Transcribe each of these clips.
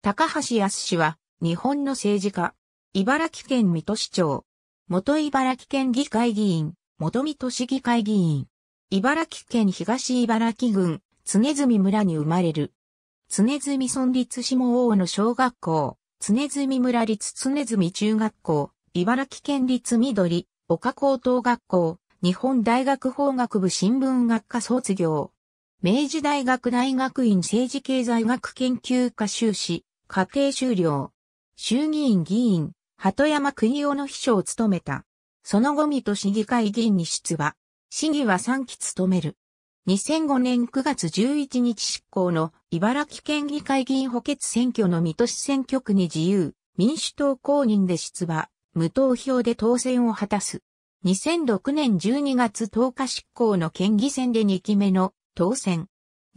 高橋康氏は、日本の政治家、茨城県水戸市長、元茨城県議会議員、元水戸市議会議員、茨城県東茨城郡、常住村に生まれる。常住村立下大野小学校、常住村立常住中学校、茨城県立緑、岡高等学校、日本大学法学部新聞学科卒業。明治大学大学院政治経済学研究科修士、家庭終了。衆議院議員、鳩山国夫の秘書を務めた。その後水戸市議会議員に出馬。市議は3期務める。2005年9月11日執行の茨城県議会議員補欠選挙の水戸市選挙区に自由、民主党公認で出馬、無投票で当選を果たす。2006年12月10日執行の県議選で2期目の当選。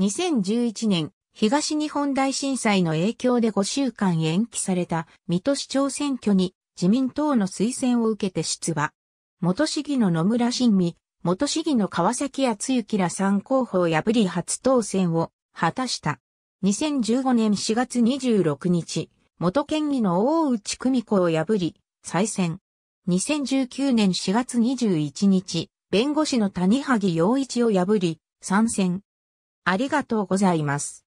2011年東日本大震災の影響で5週間延期された水戸市長選挙に自民党の推薦を受けて出馬。元市議の野村新美、元市議の川崎康幸ら3候補を破り初当選を果たした。2015年4月26日、元県議の大内久美子を破り、再選。2019年4月21日、弁護士の谷萩洋一を破り、参戦。ありがとうございます。